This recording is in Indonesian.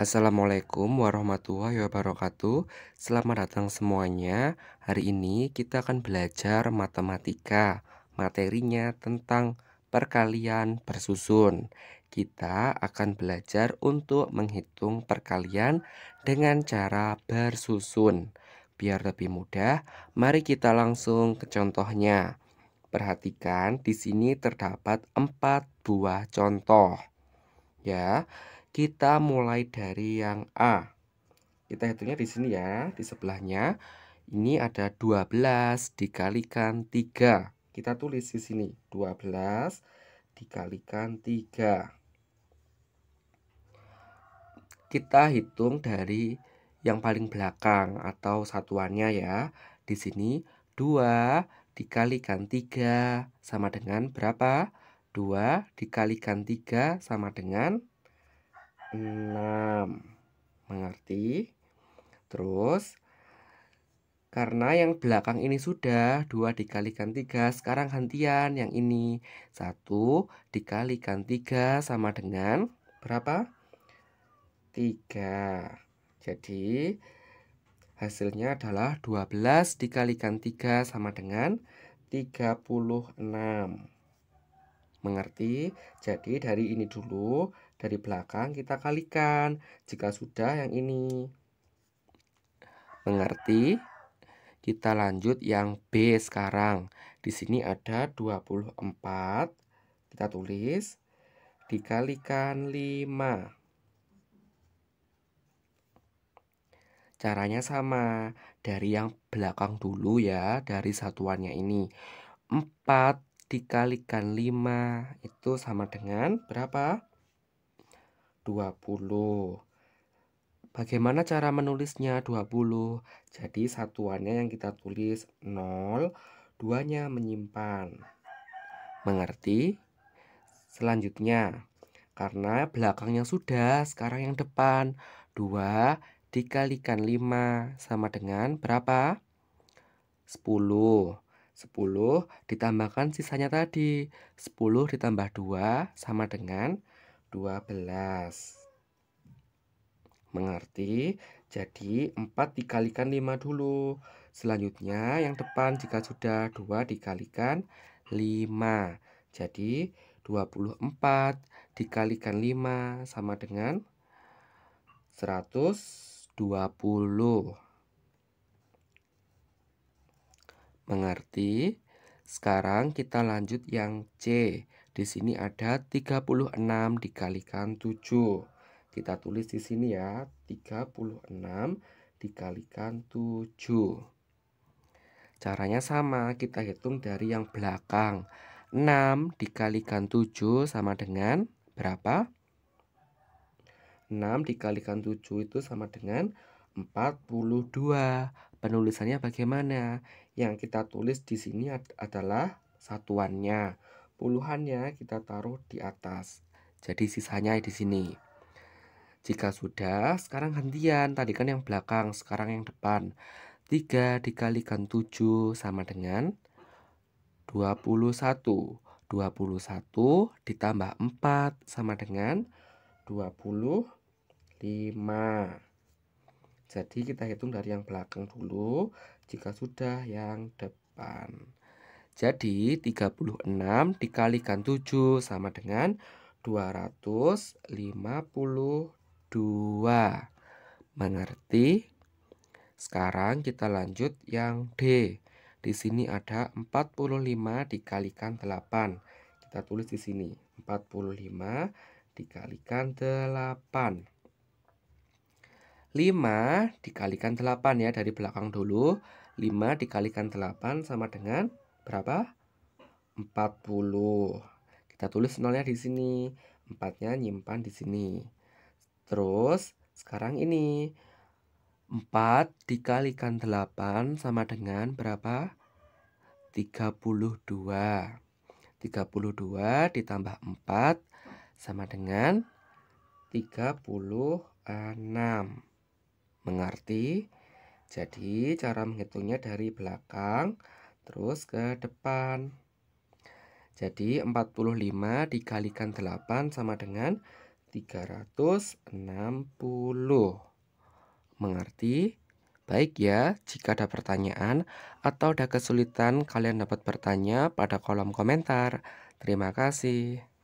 Assalamualaikum warahmatullahi wabarakatuh Selamat datang semuanya Hari ini kita akan belajar matematika Materinya tentang perkalian bersusun Kita akan belajar untuk menghitung perkalian dengan cara bersusun Biar lebih mudah, mari kita langsung ke contohnya Perhatikan di sini terdapat 4 buah contoh Ya, kita mulai dari yang A. Kita hitungnya di sini ya, di sebelahnya. Ini ada 12 dikalikan 3. Kita tulis di sini 12 dikalikan 3. Kita hitung dari yang paling belakang atau satuannya ya. Di sini 2 dikalikan 3 sama dengan berapa? 2 dikalikan 3 sama dengan 6 mengerti terus karena yang belakang ini sudah 2 dikalikan 3 sekarang gantian yang ini 1 dikalikan 3 sama dengan berapa 3 jadi hasilnya adalah 12 dikalikan 3 sama dengan 36 Mengerti? Jadi dari ini dulu, dari belakang kita kalikan. Jika sudah yang ini. Mengerti? Kita lanjut yang B sekarang. Di sini ada 24. Kita tulis dikalikan 5. Caranya sama, dari yang belakang dulu ya, dari satuannya ini. 4 dikalikan 5 itu sama dengan berapa? 20. Bagaimana cara menulisnya 20? Jadi satuannya yang kita tulis 0, duanya menyimpan. Mengerti? Selanjutnya, karena belakangnya sudah, sekarang yang depan. 2 dikalikan 5 sama dengan berapa? 10. 10 ditambahkan sisanya tadi. 10 ditambah 2 sama dengan 12. Mengerti? Jadi 4 dikalikan 5 dulu. Selanjutnya yang depan jika sudah 2 dikalikan 5. Jadi 24 dikalikan 5 sama dengan 120. Mengerti? Sekarang kita lanjut yang C. Di sini ada 36 dikalikan 7. Kita tulis di sini ya, 36 dikalikan 7. Caranya sama, kita hitung dari yang belakang. 6 dikalikan 7 sama dengan berapa? 6 dikalikan 7 itu sama dengan 42. Penulisannya bagaimana? Yang kita tulis di sini adalah satuannya. Puluhannya kita taruh di atas. Jadi sisanya di sini. Jika sudah, sekarang gantian. Tadi kan yang belakang, sekarang yang depan. 3 dikalikan 7 sama dengan 21. 21 ditambah 4 sama dengan 25. Jadi kita hitung dari yang belakang dulu jika sudah yang depan. Jadi 36 dikalikan 7 sama dengan 252. Mengerti? Sekarang kita lanjut yang D. Di sini ada 45 dikalikan 8. Kita tulis di sini 45 dikalikan 8. 5 dikalikan 8 ya dari belakang dulu. 5 dikalikan 8 sama dengan berapa? 40. Kita tulis nolnya di sini. 4-nya nyimpan di sini. Terus sekarang ini 4 dikalikan 8 sama dengan berapa? 32. 32 ditambah 4 sama dengan 36. Mengerti? Jadi cara menghitungnya dari belakang terus ke depan. Jadi 45 dikalikan 8 sama dengan 360. Mengerti? Baik ya, jika ada pertanyaan atau ada kesulitan kalian dapat bertanya pada kolom komentar. Terima kasih.